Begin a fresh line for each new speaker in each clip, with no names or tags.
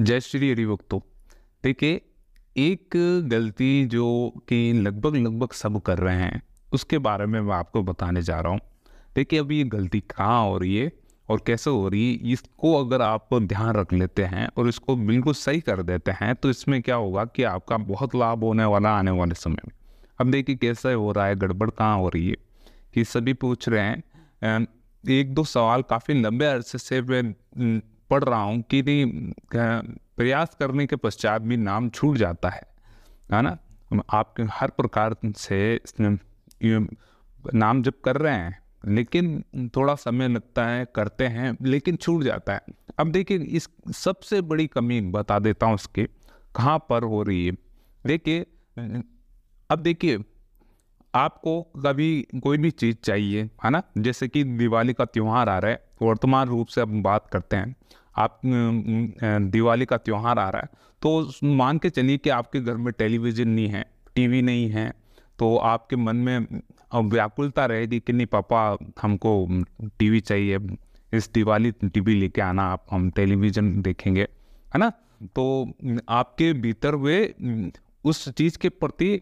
जय श्री हरिभक्तो देखिए एक गलती जो कि लगभग लगभग सब कर रहे हैं उसके बारे में मैं आपको बताने जा रहा हूँ देखिए अभी ये गलती कहाँ हो रही है और कैसे हो रही है इसको अगर आप ध्यान रख लेते हैं और इसको बिल्कुल सही कर देते हैं तो इसमें क्या होगा कि आपका बहुत लाभ होने वाला आने वाले समय में अब देखिए कैसे हो रहा है गड़बड़ कहाँ हो रही है कि सभी पूछ रहे हैं एक दो सवाल काफ़ी लंबे अरसे से मैं पढ़ रहा हूँ कि प्रयास करने के पश्चात भी नाम छूट जाता है है ना आपके हर प्रकार से नाम जब कर रहे हैं लेकिन थोड़ा समय लगता है करते हैं लेकिन छूट जाता है अब देखिए इस सबसे बड़ी कमी बता देता हूँ उसके कहाँ पर हो रही है देखिए अब देखिए आपको कभी कोई भी चीज़ चाहिए है ना जैसे कि दिवाली का त्यौहार आ रहा है वर्तमान रूप से अब बात करते हैं आप दिवाली का त्यौहार आ रहा है तो मान के चलिए कि आपके घर में टेलीविज़न नहीं है टीवी नहीं है तो आपके मन में व्याकुलता रहेगी कि नहीं पापा हमको टीवी चाहिए इस दिवाली टीवी लेके आना आप हम टेलीविज़न देखेंगे है ना तो आपके भीतर वे उस चीज़ के प्रति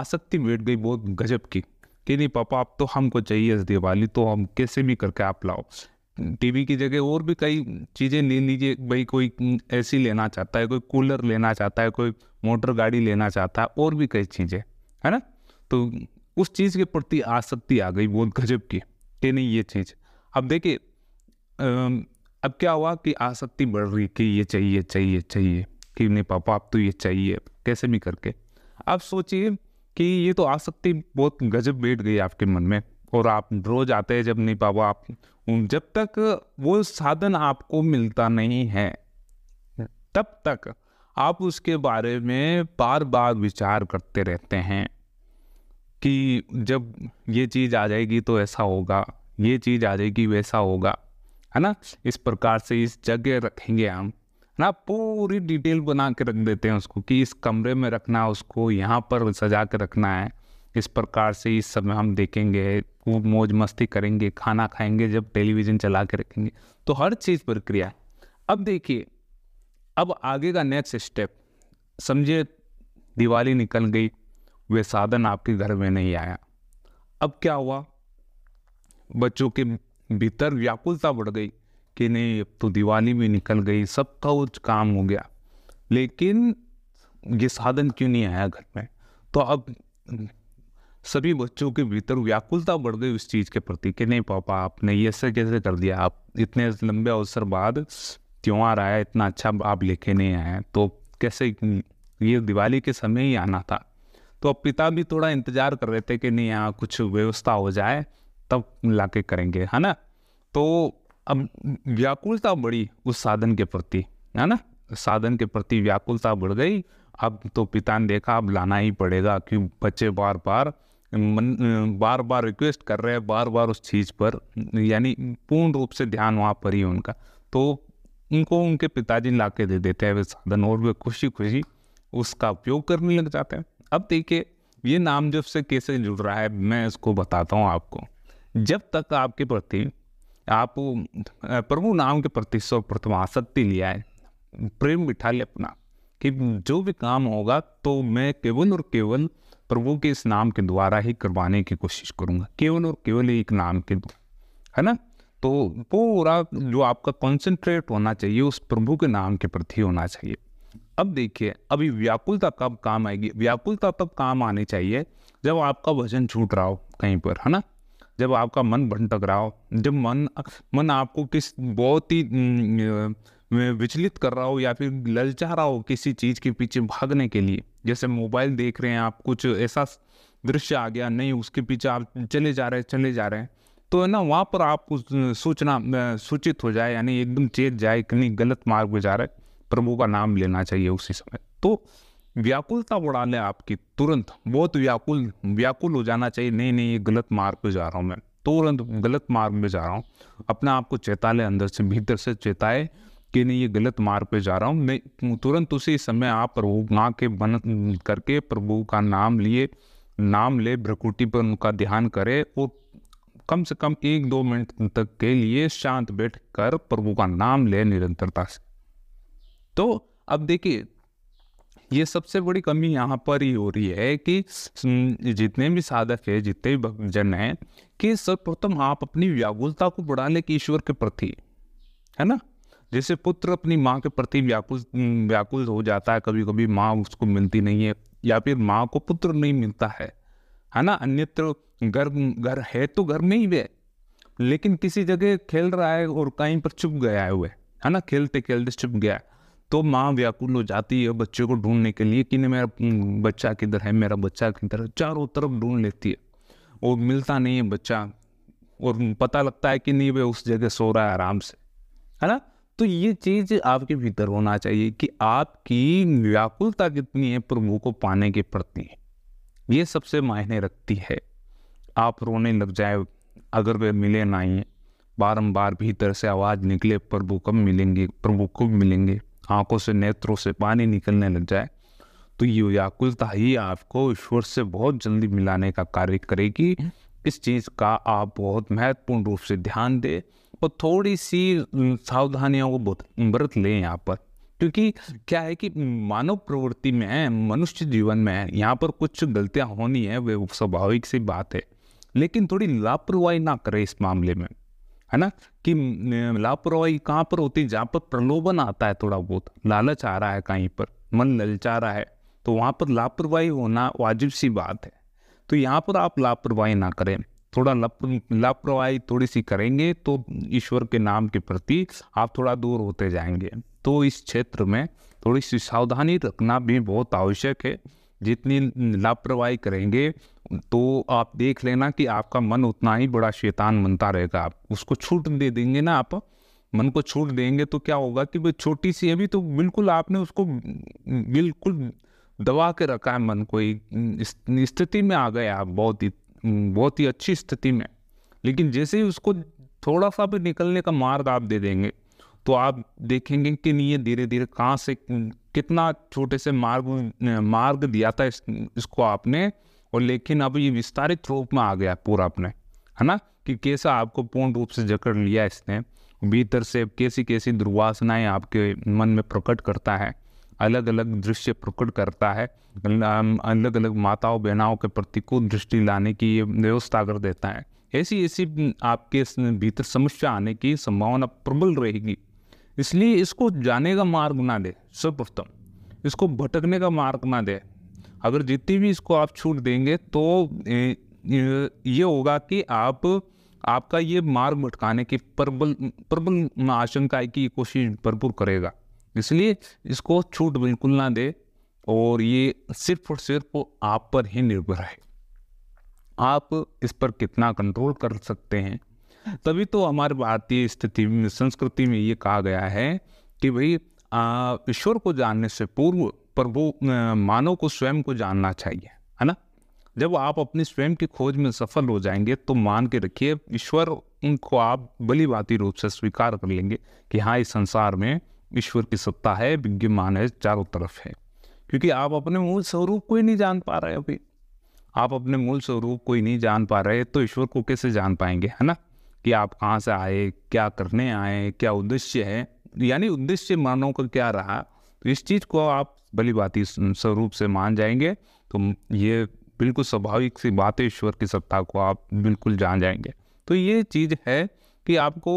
आसक्ति बैठ गई बहुत गजब की कि नहीं पापा आप तो हमको चाहिए इस दिवाली तो हम कैसे भी करके आप लाओ टीवी की जगह और भी कई चीज़ें ले लीजिए भाई कोई एसी लेना चाहता है कोई कूलर लेना चाहता है कोई मोटर गाड़ी लेना चाहता है और भी कई चीज़ें है ना तो उस चीज़ के प्रति आसक्ति आ गई बहुत गजब की कि नहीं ये चीज़ अब देखिए अब क्या हुआ कि आसक्ति बढ़ रही कि ये चाहिए चाहिए चाहिए कि नहीं पापा आप तो ये चाहिए कैसे भी करके अब सोचिए कि ये तो आसक्ति बहुत गजब बैठ गई आपके मन में और आप रोज आते हैं जब नहीं पाओ आप जब तक वो साधन आपको मिलता नहीं है तब तक आप उसके बारे में बार बार विचार करते रहते हैं कि जब ये चीज़ आ जाएगी तो ऐसा होगा ये चीज़ आ जाएगी वैसा होगा है ना इस प्रकार से इस जगह रखेंगे हम है ना पूरी डिटेल बना के रख देते हैं उसको कि इस कमरे में रखना है उसको यहाँ पर सजा के रखना है इस प्रकार से इस समय हम देखेंगे खूब मौज मस्ती करेंगे खाना खाएंगे जब टेलीविज़न चला के रखेंगे तो हर चीज़ प्रक्रिया अब देखिए अब आगे का नेक्स्ट स्टेप समझिए दिवाली निकल गई वे साधन आपके घर में नहीं आया अब क्या हुआ बच्चों के भीतर व्याकुलता बढ़ गई कि नहीं अब तो दिवाली भी निकल गई सब कुछ काम हो गया लेकिन ये साधन क्यों नहीं आया घर में तो अब सभी बच्चों के भीतर व्याकुलता बढ़ गई उस चीज़ के प्रति कि नहीं पापा आपने ये से कैसे कर दिया आप इतने लंबे अवसर बाद त्यौहार आया इतना अच्छा आप लेके नहीं आए तो कैसे ये दिवाली के समय ही आना था तो अब पिता भी थोड़ा इंतज़ार कर रहे थे कि नहीं यहाँ कुछ व्यवस्था हो जाए तब ला के करेंगे है ना तो अब व्याकुलता बढ़ी उस साधन के प्रति है ना साधन के प्रति व्याकुलता बढ़ गई अब तो पिता ने देखा अब लाना ही पड़ेगा क्यों बच्चे बार बार मन बार बार रिक्वेस्ट कर रहे हैं बार बार उस चीज़ पर यानी पूर्ण रूप से ध्यान वहाँ पर ही उनका तो उनको उनके पिताजी ला के दे देते हैं वे साधन और वे खुशी खुशी उसका उपयोग करने लग जाते हैं अब देखिए ये नाम जब से कैसे जुड़ रहा है मैं इसको बताता हूँ आपको जब तक आपके प्रति आप प्रभु नाम के प्रति सर्वप्रथम आसक्ति लिया है प्रेम बिठा ले अपना कि जो भी काम होगा तो मैं केवल और केवल प्रभु के इस नाम के द्वारा ही करवाने की कोशिश करूंगा केवल और केवल एक नाम के है ना तो पूरा जो आपका कॉन्सेंट्रेट होना चाहिए उस प्रभु के नाम के प्रति होना चाहिए अब देखिए अभी व्याकुलता कब काम आएगी व्याकुलता तब काम आनी चाहिए जब आपका वजन छूट रहा हो कहीं पर है ना जब आपका मन भटक रहा हो जब मन मन आपको किस बहुत ही मैं विचलित कर रहा हो या फिर ललचा रहा हो किसी चीज़ के पीछे भागने के लिए जैसे मोबाइल देख रहे हैं आप कुछ ऐसा दृश्य आ गया नहीं उसके पीछे आप चले जा रहे हैं चले जा रहे हैं तो है ना वहाँ पर आप सूचना सूचित हो जाए यानी एकदम चेत जाए कहीं गलत मार्ग में जा रहे प्रभु का नाम लेना चाहिए उसी समय तो व्याकुलता बढ़ा लें आपकी तुरंत बहुत व्याकुल व्याकुल हो जाना चाहिए नहीं नहीं ये गलत मार्ग पे जा रहा हूँ मैं तुरंत गलत मार्ग में जा रहा हूँ अपने आप को चेता लें अंदर से भीतर से चेताए कि नहीं ये गलत मार्ग पे जा रहा हूँ मैं तुरंत उसी समय आप प्रभु ना के बन करके प्रभु का नाम लिए नाम ले भ्रकुटी पर उनका ध्यान करे और कम से कम एक दो मिनट तक के लिए शांत बैठ कर प्रभु का नाम ले निरंतरता से तो अब देखिए ये सबसे बड़ी कमी यहाँ पर ही हो रही है कि जितने भी साधक है जितने भी भक्तजन हैं कि सर्वप्रथम आप अपनी व्याकुलता को बढ़ा लें कि ईश्वर के प्रति है ना जैसे पुत्र अपनी माँ के प्रति व्याकुल व्याकुल हो जाता है कभी कभी माँ उसको मिलती नहीं है या फिर माँ को पुत्र नहीं मिलता है है ना अन्यत्र घर घर है तो घर में ही वे लेकिन किसी जगह खेल रहा है और कहीं पर चुप गया है वह है ना खेलते खेलते चुप गया है तो माँ व्याकुल हो जाती है बच्चे को ढूंढने के लिए कि नहीं मेरा बच्चा किधर है मेरा बच्चा किधर है चारों तरफ ढूंढ लेती है और मिलता नहीं है बच्चा और पता लगता है कि नहीं वे उस जगह सो रहा है आराम से है ना तो ये चीज़ आपके भीतर होना चाहिए कि आपकी व्याकुलता कितनी है प्रभु को पाने के प्रति ये सबसे मायने रखती है आप रोने लग जाए अगर वे मिले ना ही बारम्बार भीतर से आवाज़ निकले प्रभु कब मिलेंगे प्रभु कब मिलेंगे आंखों से नेत्रों से पानी निकलने लग जाए तो ये व्याकुलता ही आपको ईश्वर से बहुत जल्दी मिलाने का कार्य करेगी इस चीज़ का आप बहुत महत्वपूर्ण रूप से ध्यान दें और थोड़ी सी सावधानियों को बरत लें यहाँ पर क्योंकि क्या है कि मानव प्रवृत्ति में है मनुष्य जीवन में है यहाँ पर कुछ गलतियाँ होनी है वे स्वाभाविक सी बात है लेकिन थोड़ी लापरवाही ना करें इस मामले में है ना कि लापरवाही कहाँ पर होती है जहाँ पर प्रलोभन आता है थोड़ा बहुत लालच आ रहा है कहीं पर मन ललचा रहा है तो वहाँ पर लापरवाही होना वाजिब सी बात है तो यहाँ पर आप लापरवाही ना करें थोड़ा लापरवाही थोड़ी सी करेंगे तो ईश्वर के नाम के प्रति आप थोड़ा दूर होते जाएंगे तो इस क्षेत्र में थोड़ी सी सावधानी रखना भी बहुत आवश्यक है जितनी लापरवाही करेंगे तो आप देख लेना कि आपका मन उतना ही बड़ा शैतान बनता रहेगा आप उसको छूट दे देंगे ना आप मन को छूट देंगे तो क्या होगा कि वो छोटी सी अभी तो बिल्कुल आपने उसको बिल्कुल दबा के रखा है मन को स्थिति में आ गए आप बहुत ही बहुत ही अच्छी स्थिति में लेकिन जैसे ही उसको थोड़ा सा भी निकलने का मार्ग आप दे देंगे तो आप देखेंगे कि नहीं ये धीरे धीरे कहाँ से कितना छोटे से मार्ग मार्ग दिया था इस, इसको आपने और लेकिन अब ये विस्तारित रूप में आ गया पूरा अपने है ना कि कैसा आपको पूर्ण रूप से जकड़ लिया इसने भीतर से कैसी कैसी दुर्वासनाएं आपके मन में प्रकट करता है अलग अलग दृश्य प्रकट करता है अलग अलग माताओं बहनाओं के प्रति को दृष्टि लाने की ये व्यवस्था कर देता है ऐसी ऐसी आपके भीतर समस्या आने की संभावना प्रबल रहेगी इसलिए इसको जाने का मार्ग ना दे सर्वप्रथम इसको भटकने का मार्ग ना दे अगर जितनी भी इसको आप छूट देंगे तो ये होगा कि आप आपका ये मार्ग भटकाने की प्रबल प्रबल आशंका की कोशिश भरपूर करेगा इसलिए इसको छूट बिल्कुल ना दे और ये सिर्फ और सिर्फ आप पर ही निर्भर है आप इस पर कितना कंट्रोल कर सकते हैं तभी तो हमारे भारतीय स्थिति में संस्कृति में ये कहा गया है कि भाई ईश्वर को जानने से पूर्व प्रभु मानव को स्वयं को जानना चाहिए है ना जब आप अपने स्वयं की खोज में सफल हो जाएंगे तो मान के रखिए ईश्वर उनको आप बली भाती रूप से स्वीकार कर लेंगे कि हाँ इस संसार में ईश्वर की सत्ता है विज्ञमान है चारों तरफ है क्योंकि आप अपने मूल स्वरूप को ही नहीं जान पा रहे अभी आप अपने मूल स्वरूप को ही नहीं जान पा रहे तो ईश्वर को कैसे जान पाएंगे है ना कि आप कहाँ से आए क्या करने आए क्या उद्देश्य है यानी उद्देश्य मानव का क्या रहा तो इस चीज़ को आप भली बाती स्वरूप से मान जाएंगे तो ये बिल्कुल स्वाभाविक सी बात है ईश्वर की सत्ता को आप बिल्कुल जान जाएंगे तो ये चीज़ है कि आपको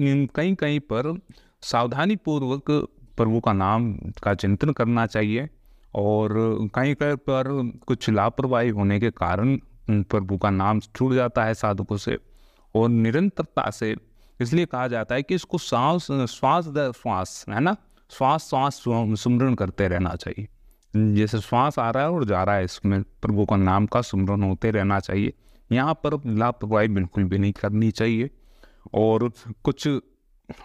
कहीं कहीं पर सावधानी पूर्वक प्रभु का नाम का चिंतन करना चाहिए और कहीं कहीं पर कुछ लापरवाही होने के कारण प्रभु का नाम छूट जाता है साधकों से और निरंतरता से इसलिए कहा जाता है कि इसको सांस श्वास दर श्वास है ना श्वास श्वास सुमरण करते रहना चाहिए जैसे श्वास आ रहा है और जा रहा है इसमें प्रभु का नाम का सुमरण होते रहना चाहिए यहाँ पर लापरवाही बिल्कुल भी नहीं करनी चाहिए और कुछ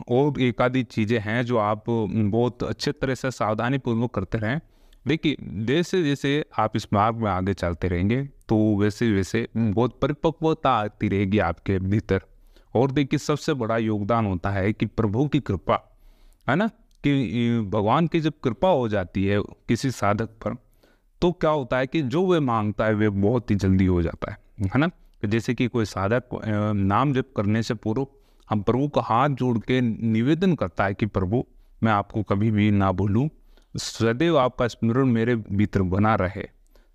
और एक आदि चीज़ें हैं जो आप बहुत अच्छे तरह से सावधानी पूर्वक करते रहें देखिए जैसे जैसे आप इस मार्ग में आगे चलते रहेंगे तो वैसे वैसे बहुत परिपक्वता आती रहेगी आपके भीतर और देखिए सबसे बड़ा योगदान होता है कि प्रभु की कृपा है ना कि भगवान की जब कृपा हो जाती है किसी साधक पर तो क्या होता है कि जो वे मांगता है वे बहुत ही जल्दी हो जाता है है ना जैसे कि कोई साधक नाम जप करने से पूर्व हम प्रभु का हाथ जोड़ के निवेदन करता है कि प्रभु मैं आपको कभी भी ना भूलूँ सदैव आपका स्मरण मेरे भीतर बना रहे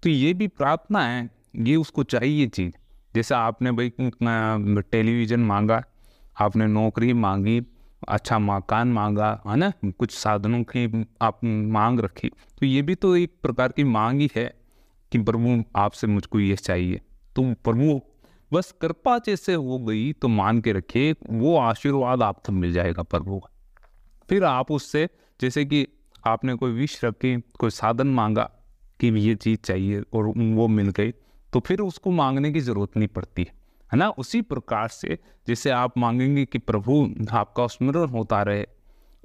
तो ये भी प्रार्थना है ये उसको चाहिए चीज़ जैसे आपने भाई टेलीविज़न मांगा आपने नौकरी मांगी अच्छा मकान मांगा है ना कुछ साधनों की आप मांग रखी तो ये भी तो एक प्रकार की मांग ही है कि प्रभु आपसे मुझको ये चाहिए तो प्रभु बस कृपा जैसे हो गई तो मान के रखिए वो आशीर्वाद आपको मिल जाएगा प्रभु का फिर आप उससे जैसे कि आपने कोई विश रखी कोई साधन मांगा कि ये चीज़ चाहिए और वो मिल गई तो फिर उसको मांगने की ज़रूरत नहीं पड़ती है ना उसी प्रकार से जैसे आप मांगेंगे कि प्रभु आपका स्मरण होता रहे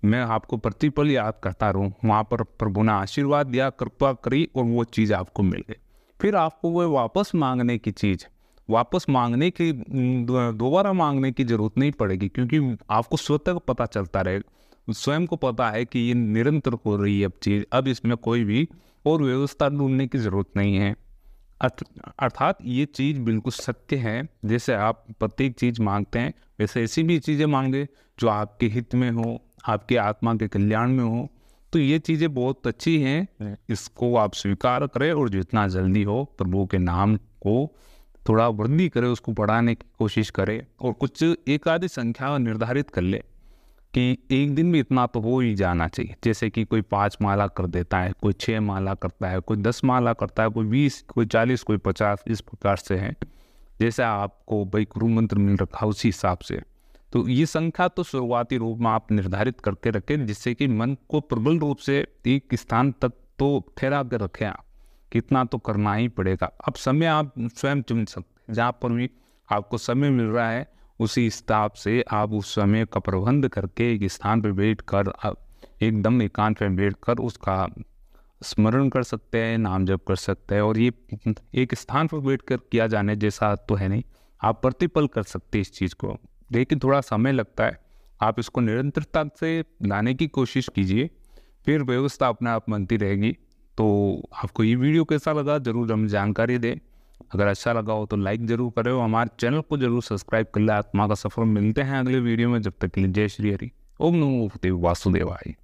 मैं आपको प्रतिपल याद करता रहूँ वहाँ पर प्रभु ने आशीर्वाद दिया कृपा करी और वो चीज़ आपको मिल गई फिर आपको वह वापस मांगने की चीज़ वापस मांगने की दोबारा मांगने की ज़रूरत नहीं पड़ेगी क्योंकि आपको स्वतः पता चलता रहेगा स्वयं को पता है कि ये निरंतर हो रही है अब चीज़ अब इसमें कोई भी और व्यवस्था ढूंढने की ज़रूरत नहीं है अर्थात ये चीज़ बिल्कुल सत्य है जैसे आप प्रत्येक चीज़ मांगते हैं वैसे ऐसी भी चीज़ें मांगे जो आपके हित में हो आपके आत्मा के कल्याण में हो तो ये चीज़ें बहुत अच्छी हैं इसको आप स्वीकार करें और जितना जल्दी हो प्रभु के नाम को थोड़ा वृद्धि करे उसको बढ़ाने की कोशिश करे और कुछ एक आधी संख्या निर्धारित कर ले कि एक दिन में इतना तो हो ही जाना चाहिए जैसे कि कोई पाँच माला कर देता है कोई छः माला करता है कोई दस माला करता है कोई बीस कोई चालीस कोई पचास इस प्रकार से है जैसे आपको भाई गुरु मंत्र मिल रखा उसी हिसाब से तो ये संख्या तो शुरुआती रूप में आप निर्धारित करके रखें जिससे कि मन को प्रबल रूप से एक स्थान तक तो ठहरा कर रखें आप कितना तो करना ही पड़ेगा अब समय आप स्वयं चुन सकते हैं जहाँ पर भी आपको समय मिल रहा है उसी हिसाब से आप उस समय का प्रबंध करके एक स्थान पर बैठ कर एकदम एकांत में बैठ कर उसका स्मरण कर सकते हैं नाम जप कर सकते हैं और ये एक स्थान पर बैठ कर किया जाने जैसा तो है नहीं आप प्रतिपल कर सकते इस चीज़ को लेकिन थोड़ा समय लगता है आप इसको निरंतरता से लाने की कोशिश कीजिए फिर व्यवस्था अपने आप बनती रहेगी तो आपको ये वीडियो कैसा लगा ज़रूर हमें जानकारी दें अगर अच्छा लगा हो तो लाइक ज़रूर करें और हमारे चैनल को जरूर सब्सक्राइब कर लें आत्मा का सफ़र मिलते हैं अगले वीडियो में जब तक के लिए जय श्री हरि ओम नमो भूते वासुदेवाय